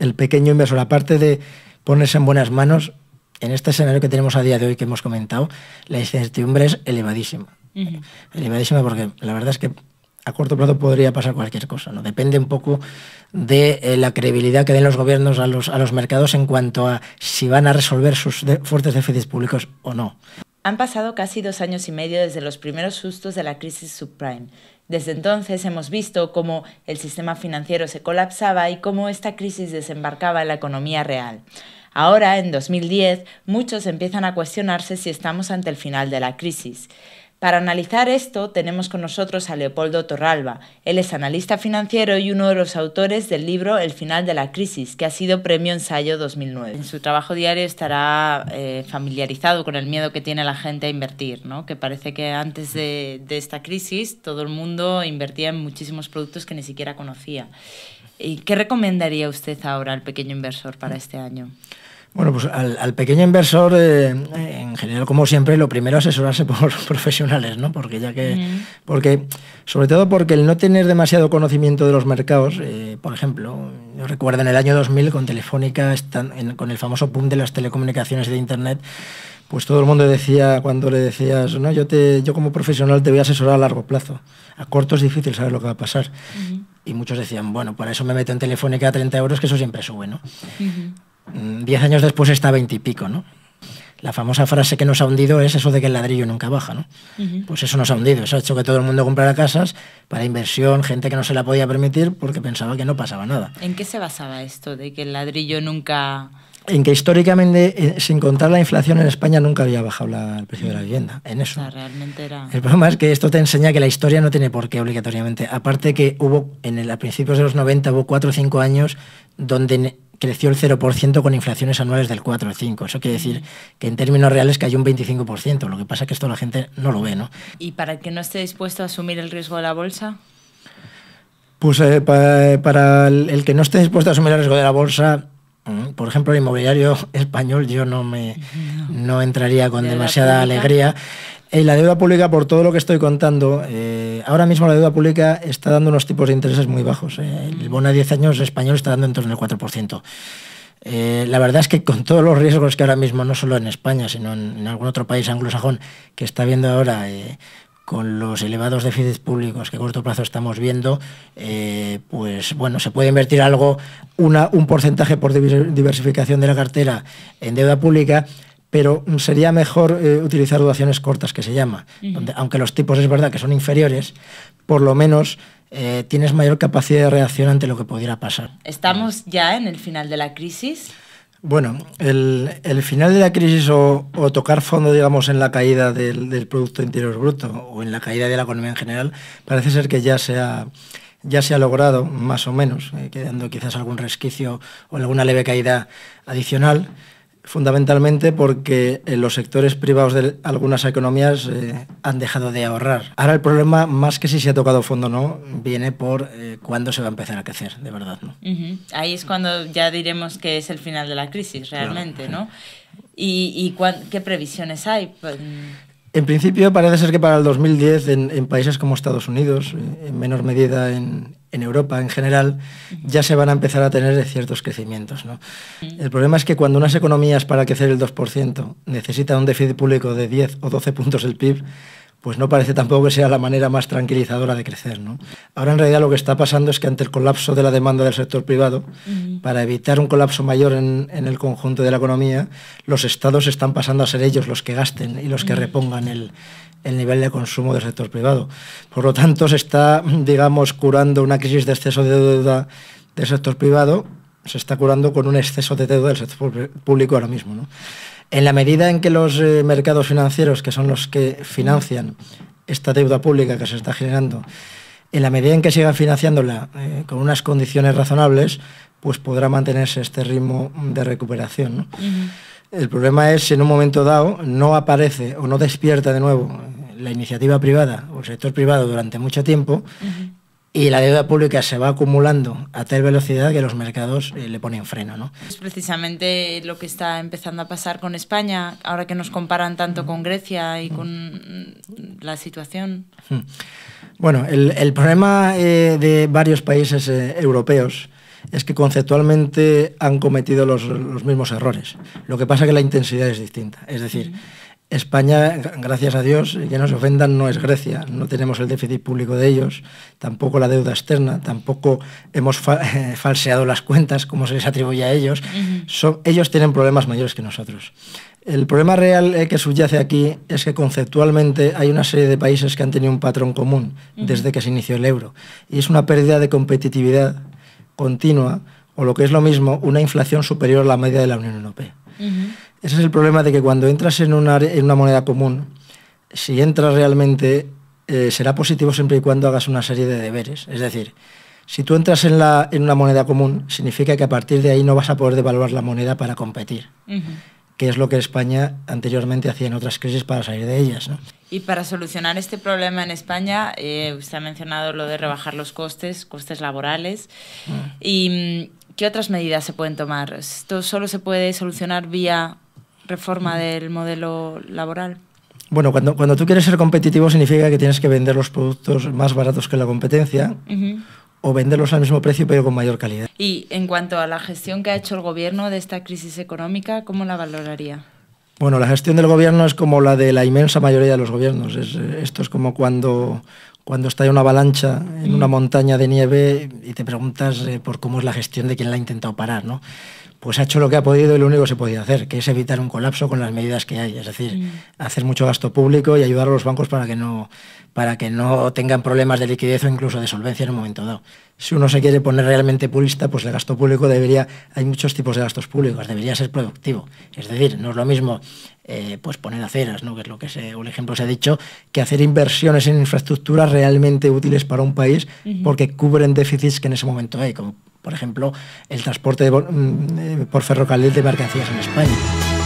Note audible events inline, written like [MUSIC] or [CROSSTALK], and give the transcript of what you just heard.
el pequeño inversor, aparte de ponerse en buenas manos, en este escenario que tenemos a día de hoy que hemos comentado, la incertidumbre es elevadísima. Elevadísima porque la verdad es que a corto plazo podría pasar cualquier cosa. ¿no? Depende un poco de eh, la credibilidad que den los gobiernos a los, a los mercados en cuanto a si van a resolver sus fuertes déficits públicos o no. Han pasado casi dos años y medio desde los primeros sustos de la crisis subprime desde entonces hemos visto cómo el sistema financiero se colapsaba y cómo esta crisis desembarcaba en la economía real. Ahora, en 2010, muchos empiezan a cuestionarse si estamos ante el final de la crisis. Para analizar esto tenemos con nosotros a Leopoldo Torralba. Él es analista financiero y uno de los autores del libro El final de la crisis, que ha sido premio ensayo 2009. En su trabajo diario estará eh, familiarizado con el miedo que tiene la gente a invertir, ¿no? que parece que antes de, de esta crisis todo el mundo invertía en muchísimos productos que ni siquiera conocía. ¿Y qué recomendaría usted ahora al pequeño inversor para este año? Bueno, pues al, pequeño inversor, eh, en general, como siempre, lo primero es asesorarse [LAUGHS] por profesionales, ¿no? Porque ya que. Porque, sobre todo porque el no tener demasiado conocimiento de los mercados, eh, por ejemplo, yo recuerdo en el año 2000 con Telefónica, con el famoso boom de las telecomunicaciones y de Internet, pues todo el mundo decía, cuando le decías, no, yo, te, yo como profesional te voy a asesorar a largo plazo. A corto es difícil saber lo que va a pasar. Y muchos decían, bueno, para eso me meto en Telefónica a 30 euros, que eso siempre sube, ¿no? Mm, diez años después está veintipico, ¿no? La famosa frase que nos ha hundido es eso de que el ladrillo nunca baja, ¿no? Pues eso nos ha hundido, eso ha hecho que todo el mundo comprara casas para inversión, gente que no se la podía permitir porque pensaba que no pasaba nada. ¿En qué se basaba esto de que el ladrillo nunca en que históricamente, eh, sin contar la inflación en España, nunca había bajado el precio de la vivienda. En eso. realmente El problema es que esto te enseña que la historia no tiene por qué obligatoriamente. Aparte que hubo, en el, a principios de los 90, hubo cuatro o cinco años donde creció el 0% con inflaciones anuales del 4 o 5. Eso quiere decir que en términos reales cayó un 25%. Lo que pasa es que esto la gente no lo ve, ¿no? ¿Y para el que no esté dispuesto a asumir el riesgo de la bolsa? Pues eh, para, el, que no esté dispuesto a asumir el riesgo de la bolsa, mm, por ejemplo, el inmobiliario [LAUGHS] español yo no me [LAUGHS] no entraría con demasiada alegría. Eh, la deuda pública, por todo lo que estoy contando, eh, ahora mismo la deuda pública está dando unos tipos de intereses muy bajos. Eh. el bono a 10 años español está dando en torno al 4%. la verdad es que con todos los riesgos que ahora mismo, no solo en España, sino en, algún otro país anglosajón que está viendo ahora, con los elevados déficits públicos que a corto plazo estamos viendo, pues bueno, se puede invertir algo, una, un porcentaje por diversificación de la cartera en deuda pública, pero mm, sería mejor eh, utilizar duraciones cortas, que se llama, donde aunque los tipos es verdad que son inferiores, por lo menos eh, tienes mayor capacidad de reacción ante lo que pudiera pasar. ¿Estamos ya en el final de la crisis? Bueno, el, final de la crisis o, tocar fondo, digamos, en la caída del, Producto Interior Bruto o en la caída de la economía en general, parece ser que ya se ha, ya se ha logrado, más o menos, eh, quedando quizás algún resquicio o alguna leve caída adicional. Fundamentalmente porque eh, los sectores privados de algunas economías eh, han dejado de ahorrar. Ahora el problema, más que si se ha tocado fondo o no, viene por eh, cuándo se va a empezar a crecer, de verdad. ¿no? Ahí es cuando ya diremos que es el final de la crisis realmente, ¿no? ¿Y, qué previsiones hay? Pues, mm. En principio parece ser que para el 2010 en, en, países como Estados Unidos, en menor medida en, en Europa en general, ya se van a empezar a tener ciertos crecimientos. ¿no? El problema es que cuando unas economías para crecer el 2% necesitan un déficit público de 10 o 12 puntos del PIB, pues no parece tampoco que sea la manera más tranquilizadora de crecer. ¿no? Ahora en realidad lo que está pasando es que ante el colapso de la demanda del sector privado, para evitar un colapso mayor en, el conjunto de la economía, los estados están pasando a ser ellos los que gasten y los que repongan el, el nivel de consumo del sector privado. Por lo tanto, se está, digamos, curando una crisis de exceso de deuda del sector privado, se está curando con un exceso de deuda del sector público ahora mismo. ¿no? En la medida en que los eh, mercados financieros, que son los que financian esta deuda pública que se está generando, en la medida en que sigan financiándola eh, con unas condiciones razonables, pues podrá mantenerse este ritmo de recuperación. El problema es si en un momento dado no aparece o no despierta de nuevo la iniciativa privada o el sector privado durante mucho tiempo, y la deuda pública se va acumulando a tal velocidad que los mercados eh, le ponen freno. ¿no? Es precisamente lo que está empezando a pasar con España, ahora que nos comparan tanto con Grecia y mm. con mm, la situación. Mm. Bueno, el, problema eh, de varios países eh, europeos es que conceptualmente han cometido los, mismos errores. Lo que pasa es que la intensidad es distinta. Es decir, España, gracias a Dios, que nos ofendan, no es Grecia. No tenemos el déficit público de ellos, tampoco la deuda externa, tampoco hemos [LAUGHS] eh, falseado las cuentas como se les atribuye a ellos. ellos tienen problemas mayores que nosotros. El problema real eh, que subyace aquí es que conceptualmente hay una serie de países que han tenido un patrón común desde que se inició el euro. Y es una pérdida de competitividad continua, o lo que es lo mismo, una inflación superior a la media de la Unión Europea. Ese es el problema de que cuando entras en una, en una moneda común, si entras realmente, eh, será positivo siempre y cuando hagas una serie de deberes. Es decir, si tú entras en, la, en, una moneda común, significa que a partir de ahí no vas a poder devaluar la moneda para competir, que es lo que España anteriormente hacía en otras crisis para salir de ellas. Y para solucionar este problema en España, eh, usted ha mencionado lo de rebajar los costes, costes laborales, ah. y mm, ¿qué otras medidas se pueden tomar? ¿Esto solo se puede solucionar vía reforma del modelo laboral? Bueno, cuando, cuando tú quieres ser competitivo significa que tienes que vender los productos más baratos que la competencia o venderlos al mismo precio pero con mayor calidad. Y en cuanto a la gestión que ha hecho el gobierno de esta crisis económica, ¿cómo la valoraría? Bueno, la gestión del gobierno es como la de la inmensa mayoría de los gobiernos. esto es como cuando, cuando está en una avalancha en una montaña de nieve y te preguntas eh, por cómo es la gestión de quien la ha intentado parar, ¿no? pues ha hecho lo que ha podido y lo único que se podía hacer, que es evitar un colapso con las medidas que hay, es decir, mm. hacer mucho gasto público y ayudar a los bancos para que no para que no tengan problemas de liquidez o incluso de solvencia en un momento dado. Si uno se quiere poner realmente purista, pues el gasto público debería, hay muchos tipos de gastos públicos, debería ser productivo. Es decir, no es lo mismo eh, pues poner aceras, ¿no? que es lo que un ejemplo se ha dicho, que hacer inversiones en infraestructuras realmente útiles para un país porque cubren déficits que en ese momento hay, por ejemplo, el transporte mm, eh, por ferrocarril de mercancías en España.